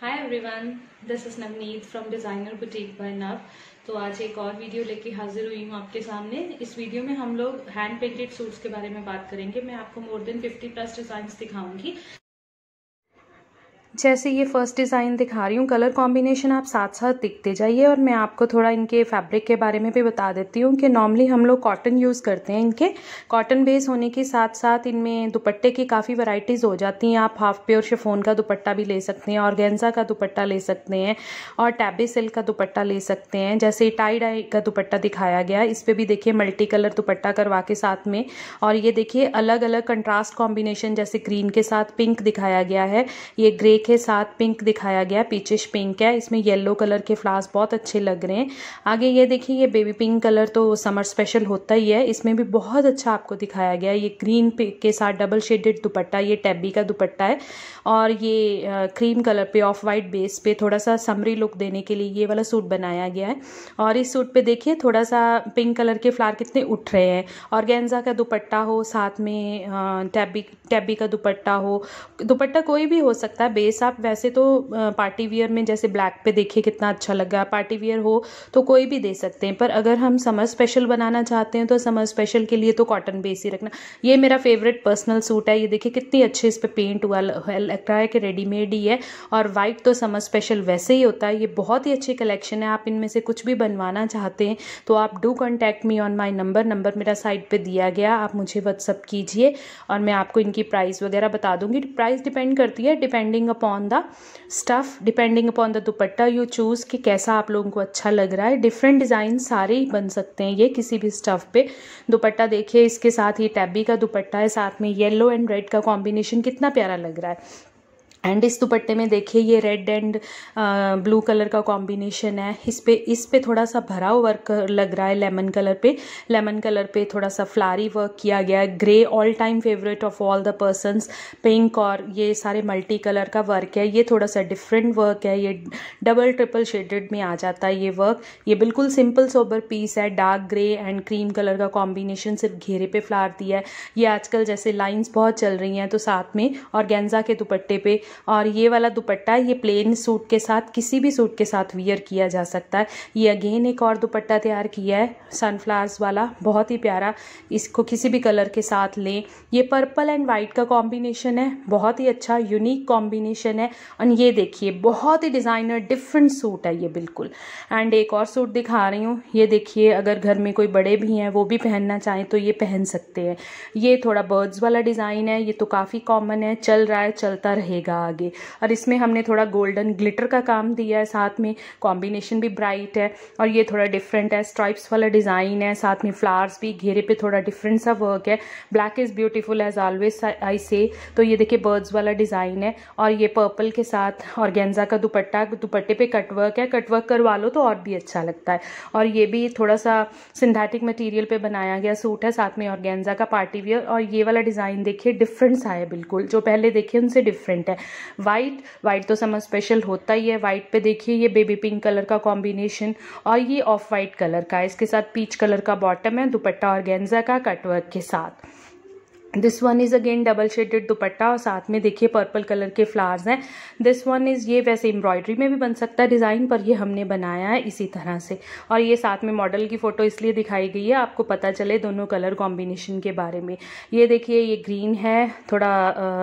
hi everyone this is Navneet from designer boutique by Nav तो आज एक और वीडियो लेके हाजिर हुई हूँ आपके सामने इस वीडियो में हम लोग हैंड पेंटेड सूट्स के बारे में बात करेंगे मैं आपको मोर देन 50 प्लस डिजाइन दिखाऊंगी जैसे ये फर्स्ट डिज़ाइन दिखा रही हूँ कलर कॉम्बिनेशन आप साथ साथ दिखते जाइए और मैं आपको थोड़ा इनके फैब्रिक के बारे में भी बता देती हूँ कि नॉर्मली हम लोग कॉटन यूज़ करते हैं इनके कॉटन बेस होने के साथ साथ इनमें दुपट्टे की काफ़ी वैरायटीज़ हो जाती हैं आप हाफ प्योर शिफोन का दुपट्टा भी ले सकते हैं और गेंजा का दुपट्टा ले सकते हैं और टैबी सिल्क का दुपट्टा ले सकते हैं जैसे टाई डाई का दुपट्टा दिखाया गया इस पर भी देखिए मल्टी कलर दुपट्टा करवा के साथ में और ये देखिए अलग अलग कंट्रास्ट कॉम्बिनेशन जैसे ग्रीन के साथ पिंक दिखाया गया है ये ग्रे देखिए साथ पिंक दिखाया गया पीचिश पिंक है इसमें येलो कलर के फ्लावर्स बहुत अच्छे लग रहे हैं आगे ये देखिए ये बेबी पिंक कलर तो समर स्पेशल होता ही है इसमें भी बहुत अच्छा आपको दिखाया गया ये ग्रीन के साथ डबल शेडेड दुपट्टा ये टैबी का दुपट्टा है और ये क्रीम कलर पे ऑफ वाइट बेस पे थोड़ा सा समरी लुक देने के लिए ये वाला सूट बनाया गया है और इस सूट पे देखिए थोड़ा सा पिंक कलर के फ्लावर कितने उठ रहे हैं और गेंजा का दुपट्टा हो साथ में टैबी टैबी का दुपट्टा हो दुपट्टा कोई भी हो सकता है बेस आप वैसे तो पार्टी वियर में जैसे ब्लैक पे देखिए कितना अच्छा लगा पार्टी वियर हो तो कोई भी दे सकते हैं पर अगर हम समर स्पेशल बनाना चाहते हैं तो समर स्पेशल के लिए तो कॉटन बेस ही रखना ये मेरा फेवरेट पर्सनल सूट है ये देखिए कितनी अच्छे इस पर पेंट हुआ लग रहा है कि रेडीमेड ही है और वाइट तो समर स्पेशल वैसे ही होता है ये बहुत ही अच्छी कलेक्शन है आप इनमें से कुछ भी बनवाना चाहते हैं तो आप do contact me on my number number मेरा साइट पर दिया गया आप मुझे व्हाट्सअप कीजिए और मैं आपको इनकी प्राइस वगैरह बता दूंगी प्राइस डिपेंड करती है depending upon the stuff depending upon the dupatta you choose कि कैसा आप लोगों को अच्छा लग रहा है डिफरेंट डिज़ाइन सारे ही बन सकते हैं ये किसी भी स्टफ़ पे दुपट्टा देखिए इसके साथ ही टैबी का दुपट्टा है साथ में येलो एंड रेड का कॉम्बिनेशन कितना प्यारा लग रहा है एंड इस दुपट्टे में देखिए ये रेड एंड ब्लू कलर का कॉम्बिनेशन है इस पे इस पे थोड़ा सा भरा वर्क लग रहा है लेमन कलर पे लेमन कलर पे थोड़ा सा फ्लारी वर्क किया गया है grey all time favourite of all the persons pink और ये सारे मल्टी कलर का वर्क है ये थोड़ा सा डिफरेंट वर्क है ये डबल ट्रिपल शेडेड में आ जाता है ये वर्क ये बिल्कुल सिंपल सोबर पीस है dark grey and cream colour का कॉम्बिनेशन सिर्फ घेरे पे फ्लार दिया है ये आजकल जैसे लाइन्स बहुत चल रही हैं तो साथ में और गेंजा के दुपट्टे पर और ये वाला दुपट्टा ये प्लेन सूट के साथ किसी भी सूट के साथ वियर किया जा सकता है ये अगेन एक और दुपट्टा तैयार किया है सनफ्लावर्स वाला बहुत ही प्यारा इसको किसी भी कलर के साथ लें ये पर्पल एंड वाइट का कॉम्बिनेशन है बहुत ही अच्छा यूनिक कॉम्बिनेशन है और ये देखिए बहुत ही डिज़ाइनर डिफरेंट सूट है ये बिल्कुल एंड एक और सूट दिखा रही हूँ ये देखिए अगर घर में कोई बड़े भी हैं वो भी पहनना चाहें तो ये पहन सकते हैं ये थोड़ा बर्ड्स वाला डिज़ाइन है ये तो काफ़ी कॉमन है चल रहा है चलता रहेगा जाएगा आगे और इसमें हमने थोड़ा गोल्डन ग्लिटर का काम दिया है साथ में कॉम्बिनेशन भी ब्राइट है और ये थोड़ा डिफरेंट है स्ट्राइप्स वाला डिज़ाइन है साथ में फ्लावर्स भी घेरे पे थोड़ा डिफरेंट सा वर्क है black is beautiful as always I say तो ये देखिए बर्ड्स वाला डिज़ाइन है और ये पर्पल के साथ और का दुपट्टा दुपट्टे पे कटवर्क है कटवर्क करवा लो तो और भी अच्छा लगता है और ये भी थोड़ा सा सिंथेटिक मटीरियल पर बनाया गया सूट है साथ में ऑर्गेन्जा का पार्टी वियर और ये वाला डिज़ाइन देखिए डिफरेंट सा है बिल्कुल जो पहले देखे उनसे डिफरेंट है वाइट वाइट तो समर स्पेशल होता ही है वाइट पे देखिए ये बेबी पिंक कलर का कॉम्बिनेशन और ये ऑफ वाइट कलर का इसके साथ पीच कलर का बॉटम है दुपट्टा और गेंजा का कटवर्क के साथ this one is again double shaded dupatta और साथ में देखिए पर्पल कलर के फ्लावर्स हैं दिस वन इज़ ये वैसे एम्ब्रॉयडरी में भी बन सकता है डिज़ाइन पर ये हमने बनाया है इसी तरह से और ये साथ में मॉडल की फ़ोटो इसलिए दिखाई गई है आपको पता चले दोनों कलर कॉम्बिनेशन के बारे में ये देखिए ये ग्रीन है थोड़ा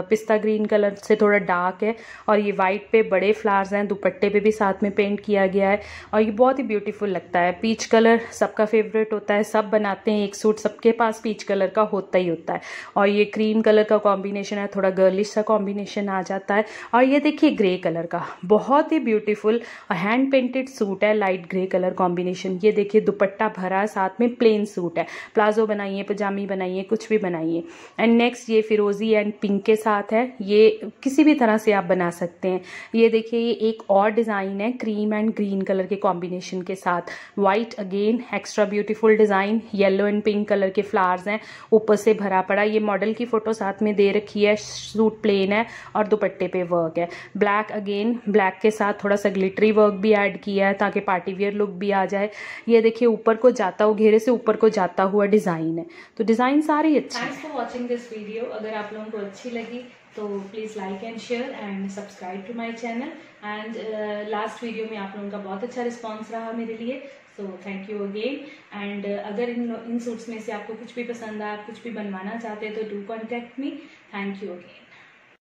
पिस्ता ग्रीन कलर से थोड़ा डार्क है और ये वाइट पे बड़े फ्लावर्स हैं दुपट्टे पर भी साथ में पेंट किया गया है और ये बहुत ही ब्यूटीफुल लगता है पीच कलर सबका फेवरेट होता है सब बनाते हैं एक सूट सबके पास पीच कलर का होता ही होता है और और ये क्रीम कलर का कॉम्बिनेशन है थोड़ा गर्लिश सा कॉम्बिनेशन आ जाता है और ये देखिए ग्रे कलर का बहुत ही ब्यूटीफुल हैंड पेंटेड सूट है लाइट ग्रे कलर कॉम्बिनेशन ये देखिए दुपट्टा भरा साथ में प्लेन सूट है प्लाजो बनाइए पजामी बनाइए कुछ भी बनाइए एंड नेक्स्ट ये फिरोजी एंड पिंक के साथ है ये किसी भी तरह से आप बना सकते हैं ये देखिए ये एक और डिज़ाइन है क्रीम एंड ग्रीन कलर के कॉम्बिनेशन के साथ white again extra beautiful design yellow and pink colour के फ्लावर्स हैं ऊपर से भरा पड़ा ये मॉडल की फ़ोटो साथ में दे रखी है सूट प्लेन है और दुपट्टे पे वर्क है ब्लैक अगेन ब्लैक के साथ थोड़ा सा ग्लिटरी वर्क भी ऐड किया है ताकि पार्टी वियर लुक भी आ जाए ये देखिए ऊपर को जाता हुआ घेरे से ऊपर को जाता हुआ डिज़ाइन है तो डिज़ाइन सारी अच्छी thanks for watching this video अगर आप लोगों को अच्छी लगी तो please like and share and subscribe to my channel and last video में आप लोगों का बहुत अच्छा रिस्पांस रहा मेरे लिए so thank you again and अगर इन इन सूट्स में से आपको कुछ भी पसंद आया आप कुछ भी बनवाना चाहते हैं तो do contact me thank you again